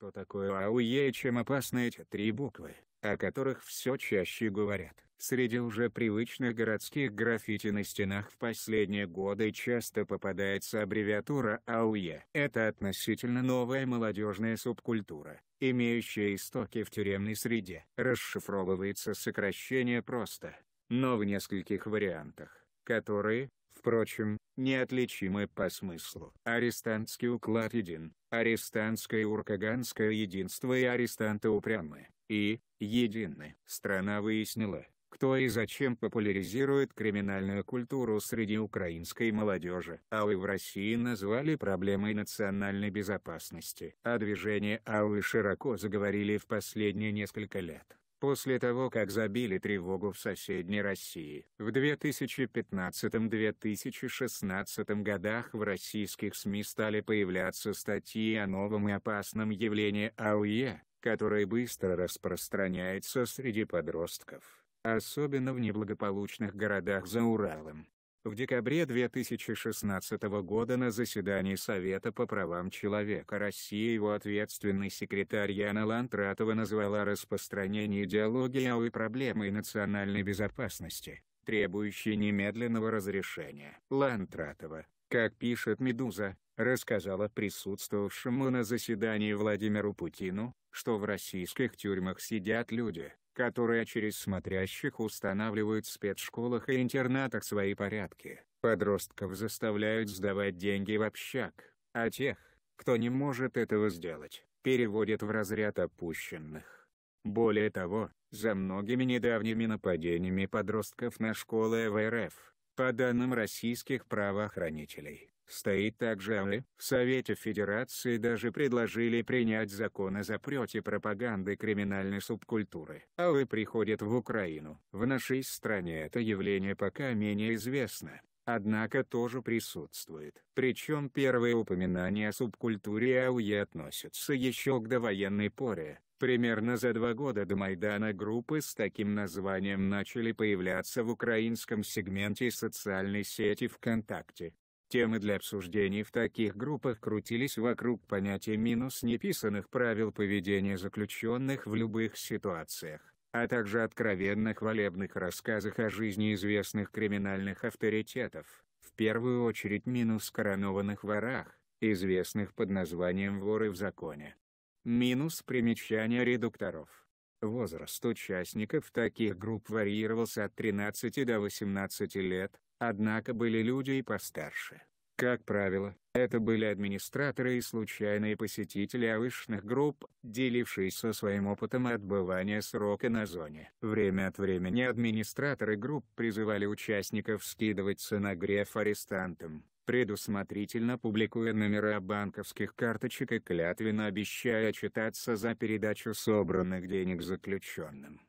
что такое АУЕ и чем опасны эти три буквы, о которых все чаще говорят. Среди уже привычных городских граффити на стенах в последние годы часто попадается аббревиатура АУЕ. Это относительно новая молодежная субкультура, имеющая истоки в тюремной среде. Расшифровывается сокращение просто, но в нескольких вариантах, которые, впрочем, неотличимы по смыслу. Арестантский уклад един, арестантское уркаганское единство и арестанты упрямы, и, едины. Страна выяснила, кто и зачем популяризирует криминальную культуру среди украинской молодежи. АУИ в России назвали проблемой национальной безопасности. А движение АУИ широко заговорили в последние несколько лет после того как забили тревогу в соседней России. В 2015-2016 годах в российских СМИ стали появляться статьи о новом и опасном явлении АУЕ, которое быстро распространяется среди подростков, особенно в неблагополучных городах за Уралом в декабре 2016 года на заседании Совета по правам человека России его ответственный секретарь Яна Лантратова назвала распространение идеологии и проблемой национальной безопасности, требующей немедленного разрешения. Лантратова, как пишет «Медуза», рассказала присутствовавшему на заседании Владимиру Путину, что в российских тюрьмах сидят люди, которые через смотрящих устанавливают в спецшколах и интернатах свои порядки. Подростков заставляют сдавать деньги в общак, а тех, кто не может этого сделать, переводят в разряд опущенных. Более того, за многими недавними нападениями подростков на школы э в РФ, по данным российских правоохранителей, стоит также АЭ. В Совете Федерации даже предложили принять закон о запрете пропаганды криминальной субкультуры. АЭ приходит в Украину. В нашей стране это явление пока менее известно однако тоже присутствует. Причем первые упоминания о субкультуре АУЕ относятся еще к довоенной поре. Примерно за два года до Майдана группы с таким названием начали появляться в украинском сегменте социальной сети ВКонтакте. Темы для обсуждений в таких группах крутились вокруг понятия минус неписанных правил поведения заключенных в любых ситуациях, а также откровенных волебных рассказах о жизни известных криминальных авторитетов, в первую очередь минус коронованных ворах, известных под названием «воры в законе». Минус примечания редукторов. Возраст участников таких групп варьировался от 13 до 18 лет, Однако были люди и постарше. Как правило, это были администраторы и случайные посетители авышных групп, делившиеся своим опытом отбывания срока на зоне. Время от времени администраторы групп призывали участников скидываться на греф арестантам, предусмотрительно публикуя номера банковских карточек и клятвенно обещая отчитаться за передачу собранных денег заключенным.